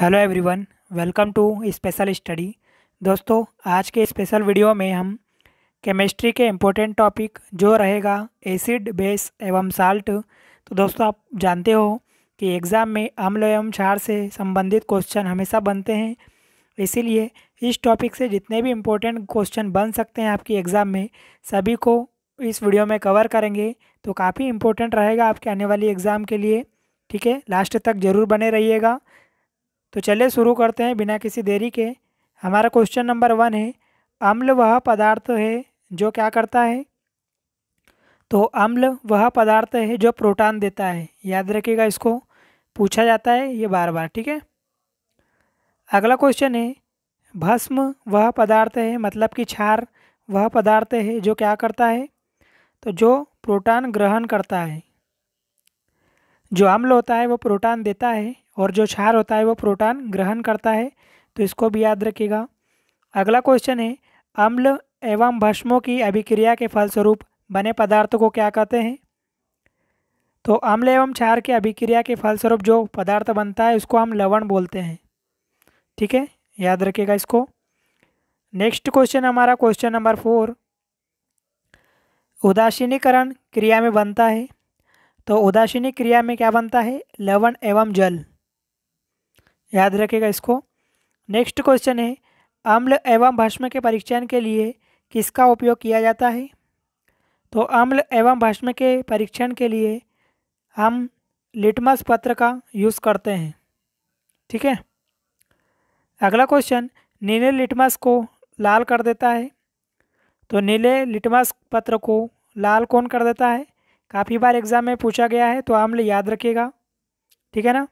hello everyone welcome to special study दोस्तों आज के स्पेशल वीडियो में हम केमिस्ट्री के इम्पोर्टेंट टॉपिक जो रहेगा एसिड बेस एवं साल्ट तो दोस्तों आप जानते हो कि एग्ज़ाम में अम्ल एवं क्षार से संबंधित क्वेश्चन हमेशा बनते हैं इसीलिए इस टॉपिक से जितने भी इम्पोर्टेंट क्वेश्चन बन सकते हैं आपकी एग्ज़ाम में सभी को इस वीडियो में कवर करेंगे तो काफ़ी इम्पोर्टेंट रहेगा आपके आने वाली एग्ज़ाम के लिए ठीक है लास्ट तक ज़रूर बने रहिएगा तो चलिए शुरू करते हैं बिना किसी देरी के हमारा क्वेश्चन नंबर वन है अम्ल वह पदार्थ है जो क्या करता है तो अम्ल वह पदार्थ है जो प्रोटॉन देता है याद रखिएगा इसको पूछा जाता है ये बार बार ठीक है अगला क्वेश्चन है भस्म वह पदार्थ है मतलब कि क्षार वह पदार्थ है जो क्या करता है तो जो प्रोटॉन ग्रहण करता है जो अम्ल होता है वो प्रोटॉन देता है और जो क्षार होता है वो प्रोटॉन ग्रहण करता है तो इसको भी याद रखिएगा अगला क्वेश्चन है अम्ल एवं भस्मों की अभिक्रिया के फलस्वरूप बने पदार्थों को क्या कहते हैं तो अम्ल एवं क्षार के अभिक्रिया के फलस्वरूप जो पदार्थ बनता है उसको हम लवण बोलते हैं ठीक है याद रखिएगा इसको नेक्स्ट क्वेश्चन हमारा क्वेश्चन नंबर फोर उदासीनीकरण क्रिया में बनता है तो उदासीनी क्रिया में क्या बनता है लवण एवं जल याद रखेगा इसको नेक्स्ट क्वेश्चन है अम्ल एवं भस्म के परीक्षण के लिए किसका उपयोग किया जाता है तो अम्ल एवं भस्म के परीक्षण के लिए हम लिटमस पत्र का यूज़ करते हैं ठीक है अगला क्वेश्चन नीले लिटमस को लाल कर देता है तो नीले लिटमस पत्र को लाल कौन कर देता है काफ़ी बार एग्ज़ाम में पूछा गया है तो अम्ल याद रखिएगा ठीक है ना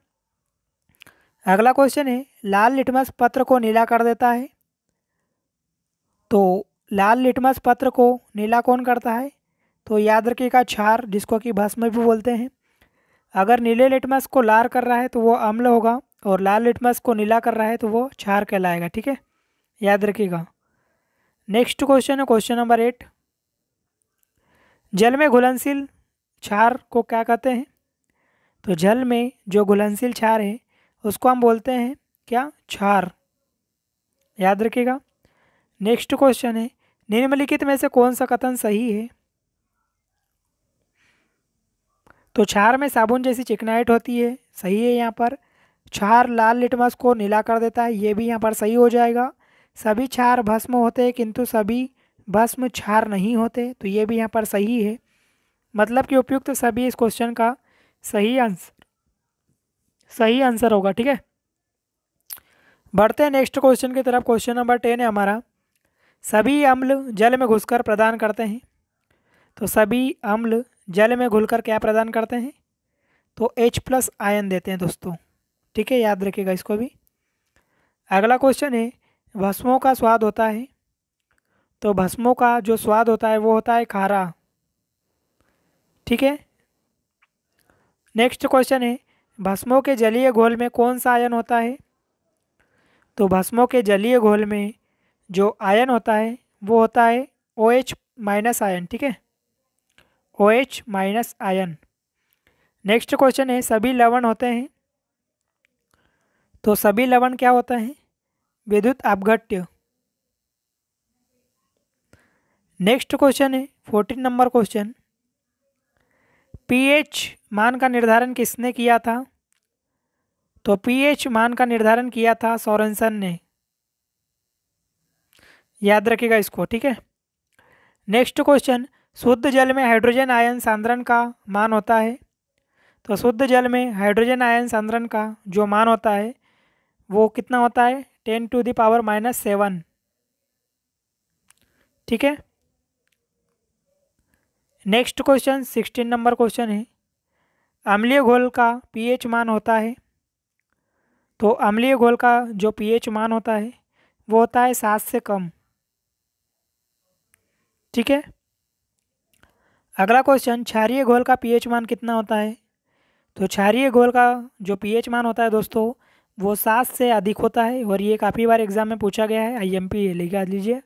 अगला क्वेश्चन है लाल लिटमस पत्र को नीला कर देता है तो लाल लिटमस पत्र को नीला कौन करता है तो याद रखिएगा क्षार जिसको कि भस्म भी बोलते हैं अगर नीले लिटमस को लार कर रहा है तो वो अम्ल होगा और लाल लिटमस को नीला कर रहा है तो वो क्षार कहलाएगा ठीक है याद रखिएगा नेक्स्ट क्वेश्चन है क्वेश्चन नंबर एट जल में घुलनशील क्षार को क्या कहते हैं तो जल में जो घुलनशील क्षार है उसको हम बोलते हैं क्या क्षार याद रखिएगा नेक्स्ट क्वेश्चन है निम्नलिखित में से कौन सा कथन सही है तो क्षार में साबुन जैसी चिकनाइट होती है सही है यहाँ पर क्षार लाल लिटमस को नीला कर देता है ये भी यहाँ पर सही हो जाएगा सभी क्षार भस्म होते हैं किंतु सभी भस्म क्षार नहीं होते तो ये भी यहाँ पर सही है मतलब कि उपयुक्त सभी इस क्वेश्चन का सही आंसर सही आंसर होगा ठीक है बढ़ते हैं नेक्स्ट क्वेश्चन की तरफ क्वेश्चन नंबर टेन है हमारा सभी अम्ल जल में घुसकर प्रदान करते हैं तो सभी अम्ल जल में घुलकर क्या प्रदान करते हैं तो H प्लस आयन देते हैं दोस्तों ठीक है याद रखिएगा इसको भी अगला क्वेश्चन है भस्मों का स्वाद होता है तो भस्मों का जो स्वाद होता है वो होता है खारा ठीक है नेक्स्ट क्वेश्चन है भस्मों के जलीय घोल में कौन सा आयन होता है तो भस्मों के जलीय घोल में जो आयन होता है वो होता है ओ एच माइनस आयन ठीक है O H minus ion next question है सभी लवण होते हैं तो सभी लवण क्या होता है विद्युत अपघट्य नेक्स्ट क्वेश्चन है फोर्टीन नंबर क्वेश्चन पीएच मान का निर्धारण किसने किया था तो पीएच मान का निर्धारण किया था सोरेनसन ने याद रखिएगा इसको ठीक है नेक्स्ट क्वेश्चन शुद्ध जल में हाइड्रोजन आयन सांद्रण का मान होता है तो शुद्ध जल में हाइड्रोजन आयन सांद्रण का जो मान होता है वो कितना होता है ten to the power minus seven ठीक है next question sixteen number question है अम्लीय घोल का पीएच मान होता है तो अम्लीय घोल का जो पीएच मान होता है वो होता है सात से कम ठीक है अगला क्वेश्चन क्षारीय घोल का पीएच मान कितना होता है तो क्षारीय घोल का जो पीएच मान होता है दोस्तों वो सात से अधिक होता है और ये काफ़ी बार एग्जाम में पूछा गया है आईएमपी लिखा लीजिए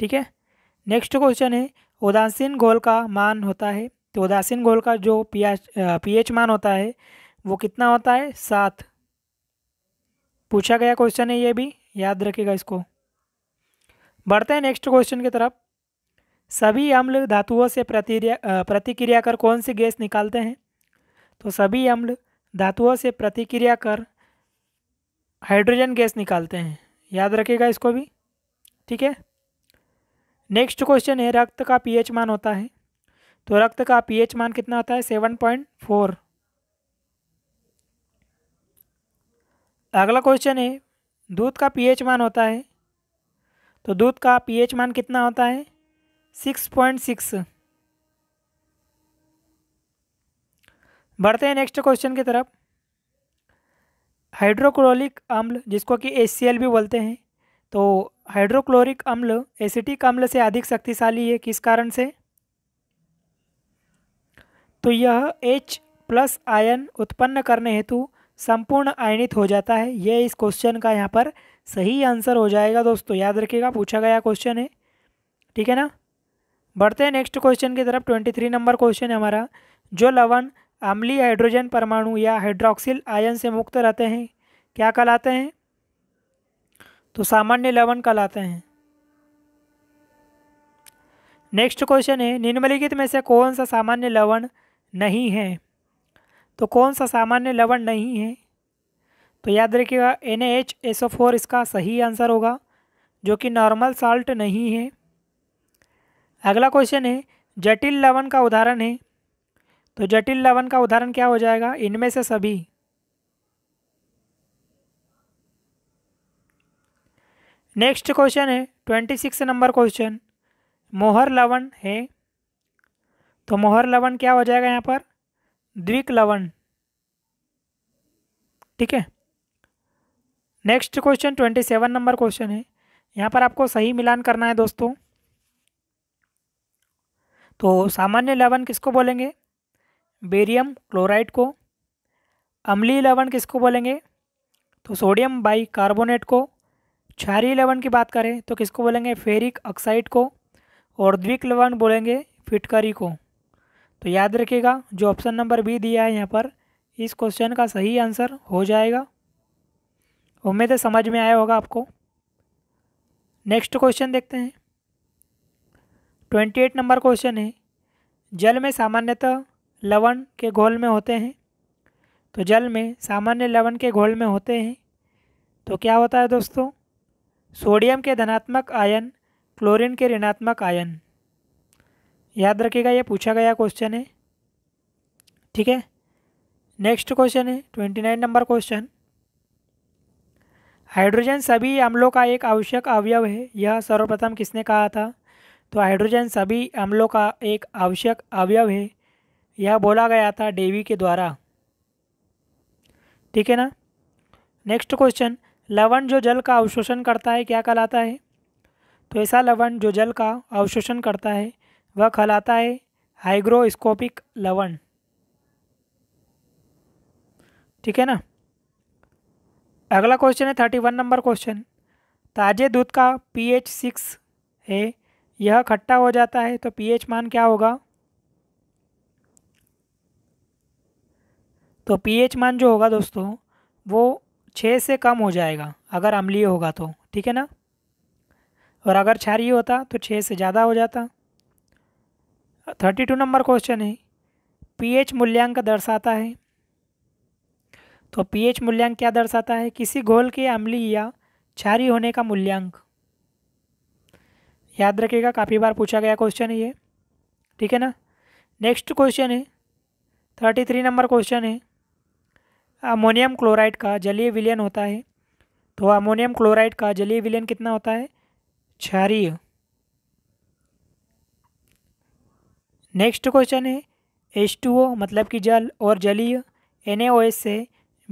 ठीक है नेक्स्ट क्वेश्चन है उदासीन घोल का मान होता है तो उदासीन घोल का जो पी एच मान होता है वो कितना होता है सात पूछा गया क्वेश्चन है ये भी याद रखिएगा इसको बढ़ते हैं नेक्स्ट क्वेश्चन की तरफ सभी अम्ल धातुओं से प्रतिक्रिया प्रतिक्रिया कर कौन सी गैस निकालते हैं तो सभी अम्ल धातुओं से प्रतिक्रिया कर हाइड्रोजन गैस निकालते हैं याद रखिएगा इसको भी ठीक है नेक्स्ट क्वेश्चन है रक्त का पीएच मान होता है तो रक्त का पीएच मान कितना होता है सेवन पॉइंट फोर अगला क्वेश्चन है दूध का पीएच मान होता है तो दूध का पीएच मान कितना होता है सिक्स पॉइंट सिक्स बढ़ते हैं नेक्स्ट क्वेश्चन की तरफ हाइड्रोक्लोरिक अम्ल जिसको कि एस भी बोलते हैं तो हाइड्रोक्लोरिक अम्ल एसिटिक अम्ल से अधिक शक्तिशाली है किस कारण से तो यह H प्लस आयन उत्पन्न करने हेतु संपूर्ण आयनित हो जाता है यह इस क्वेश्चन का यहाँ पर सही आंसर हो जाएगा दोस्तों याद रखिएगा पूछा गया क्वेश्चन है ठीक है ना बढ़ते हैं नेक्स्ट क्वेश्चन की तरफ ट्वेंटी थ्री नंबर क्वेश्चन है हमारा जो लवण अम्ली हाइड्रोजन परमाणु या हाइड्रोक्सिल आयन से मुक्त रहते हैं क्या कहलाते हैं तो सामान्य लवण कहलाते हैं नेक्स्ट क्वेश्चन है निम्नलिखित में से कौन सा सामान्य लवण नहीं है तो कौन सा सामान्य लवण नहीं है तो याद रखिएगा एन एच ओ फोर इसका सही आंसर होगा जो कि नॉर्मल साल्ट नहीं है अगला क्वेश्चन है जटिल लवण का उदाहरण है तो जटिल लवण का उदाहरण क्या हो जाएगा इनमें से सभी नेक्स्ट क्वेश्चन है ट्वेंटी सिक्स नंबर क्वेश्चन मोहर लवण है तो मोहर लवण क्या हो जाएगा यहाँ पर द्विक लवण ठीक है next question twenty seven number question है यहाँ पर आपको सही मिलान करना है दोस्तों तो सामान्य लवण किसको बोलेंगे बेरियम क्लोराइड को अम्ली लवण किसको बोलेंगे तो सोडियम बाई कार्बोनेट को क्षारी लवण की बात करें तो किसको बोलेंगे फेरिक ऑक्साइड को और द्विक लवण बोलेंगे फिटकरी को तो याद रखिएगा जो ऑप्शन नंबर बी दिया है यहाँ पर इस क्वेश्चन का सही आंसर हो जाएगा उम्मीद है समझ में आया होगा आपको नेक्स्ट क्वेश्चन देखते हैं ट्वेंटी एट नंबर क्वेश्चन है जल में सामान्यतः लवण के घोल में होते हैं तो जल में सामान्य लवण के घोल में होते हैं तो क्या होता है दोस्तों सोडियम के धनात्मक आयन क्लोरीन के ऋणात्मक आयन याद रखिएगा ये पूछा गया क्वेश्चन है ठीक है नेक्स्ट क्वेश्चन है twenty nine number question hydrogen सभी अम्लों का एक आवश्यक अवयव है यह सर्वप्रथम किसने कहा था तो हाइड्रोजन सभी अम्लों का एक आवश्यक अवयव है यह बोला गया था डेवी के द्वारा ठीक है ना नेक्स्ट क्वेश्चन लवण जो जल का अवशोषण करता है क्या कहलाता है तो ऐसा लवण जो जल का अवशोषण करता है वह कहलाता है हाइग्रोस्कोपिक लवण ठीक है ना अगला क्वेश्चन है थर्टी वन नंबर क्वेश्चन ताजे दूध का पीएच सिक्स है यह खट्टा हो जाता है तो पीएच मान क्या होगा तो पीएच मान जो होगा दोस्तों वो छः से कम हो जाएगा अगर अम्लीय होगा तो ठीक है ना और अगर क्षारीय होता तो छः से ज़्यादा हो जाता थर्टी टू नंबर क्वेश्चन है पीएच मूल्यांक दर्शाता है तो पीएच मूल्यांक क्या दर्शाता है किसी घोल के अम्लीय या क्षारीय होने का मूल्यांक याद रखिएगा काफ़ी बार पूछा गया क्वेश्चन है ये ठीक है ना नेक्स्ट क्वेश्चन है थर्टी थ्री नंबर क्वेश्चन है अमोनियम क्लोराइड का जलीय विलयन होता है तो अमोनियम क्लोराइड का जलीय विलयन कितना होता है क्षारीय नेक्स्ट क्वेश्चन है एच टू ओ मतलब कि जल और जलीय एन ए ओ एस से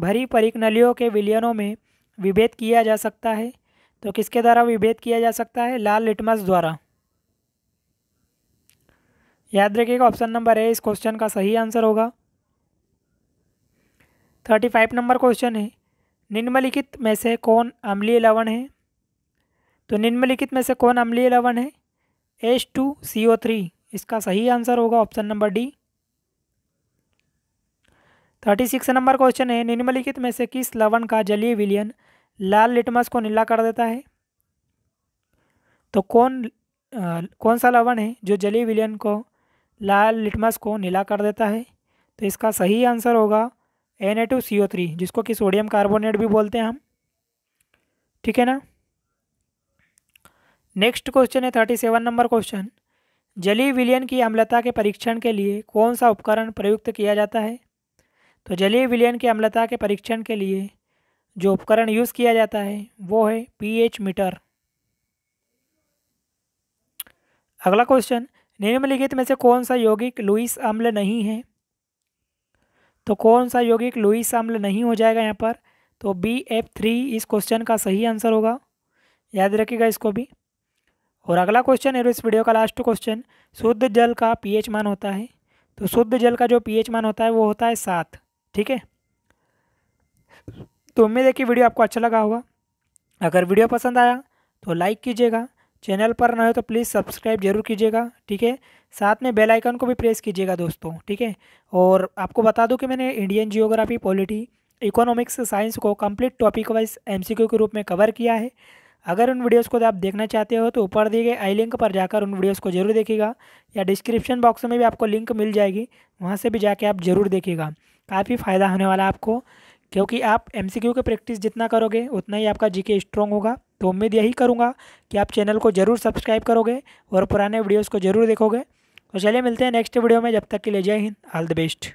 भरी नलियों के विलयनों में विभेद किया जा सकता है तो किसके द्वारा विभेद किया जा सकता है लाल लिटमस द्वारा याद रखिएगा ऑप्शन नंबर ए इस क्वेश्चन का सही आंसर होगा थर्टी फाइव नंबर क्वेश्चन है निम्नलिखित में से कौन अम्लीय लवण है तो निम्नलिखित में से कौन अम्लीय लवण है H two C O three इसका सही आंसर होगा option number D thirty six number question है निम्नलिखित में से किस लवण का जलीय विलियन लाल लिटमस को नीला कर देता है तो कौन आ, कौन सा लवण है जो जलीय विलियन को लाल लिटमस को नीला कर देता है तो इसका सही आंसर होगा N A two C O three जिसको कि सोडियम कार्बोनेट भी बोलते हैं हम ठीक है ना नेक्स्ट क्वेश्चन है थर्टी सेवन नंबर क्वेश्चन जली विलयन की अम्लता के परीक्षण के लिए कौन सा उपकरण प्रयुक्त किया जाता है तो जली विलयन की अम्लता के परीक्षण के लिए जो उपकरण यूज़ किया जाता है वो है पी मीटर अगला क्वेश्चन निम्नलिखित में से कौन सा यौगिक लुइस अम्ल नहीं है तो कौन सा यौगिक लुईस अम्ल नहीं हो जाएगा यहाँ पर तो बी एफ थ्री इस क्वेश्चन का सही आंसर होगा याद रखिएगा इसको भी और अगला क्वेश्चन है इस वीडियो का लास्ट क्वेश्चन शुद्ध जल का पीएच मान होता है तो शुद्ध जल का जो पीएच मान होता है वो होता है सात ठीक है तो उम्मीद है कि वीडियो आपको अच्छा लगा होगा अगर वीडियो पसंद आया तो लाइक कीजिएगा चैनल पर ना हो तो प्लीज़ सब्सक्राइब जरूर कीजिएगा ठीक है साथ में बेल आइकन को भी प्रेस कीजिएगा दोस्तों ठीक है और आपको बता दूं कि मैंने Indian geography polity economics science को कंप्लीट टॉपिक वाइज एमसीक्यू के रूप में कवर किया है अगर उन वीडियोस को आप देखना चाहते हो तो ऊपर दिए गए आई लिंक पर जाकर उन वीडियोज़ को जरूर देखेगा या डिस्क्रिप्शन बॉक्स में भी आपको लिंक मिल जाएगी वहाँ से भी जाके आप जरूर देखिएगा काफ़ी फ़ायदा होने वाला आपको क्योंकि आप एम के प्रैक्टिस जितना करोगे उतना ही आपका जी के स्ट्रॉन्ग होगा तो उम्मीद यही करूँगा कि आप चैनल को ज़रूर सब्सक्राइब करोगे और पुराने वीडियोज़ को ज़रूर देखोगे तो चलिए मिलते हैं नेक्स्ट वीडियो में जब तक के लिए जय हिंद ऑल द बेस्ट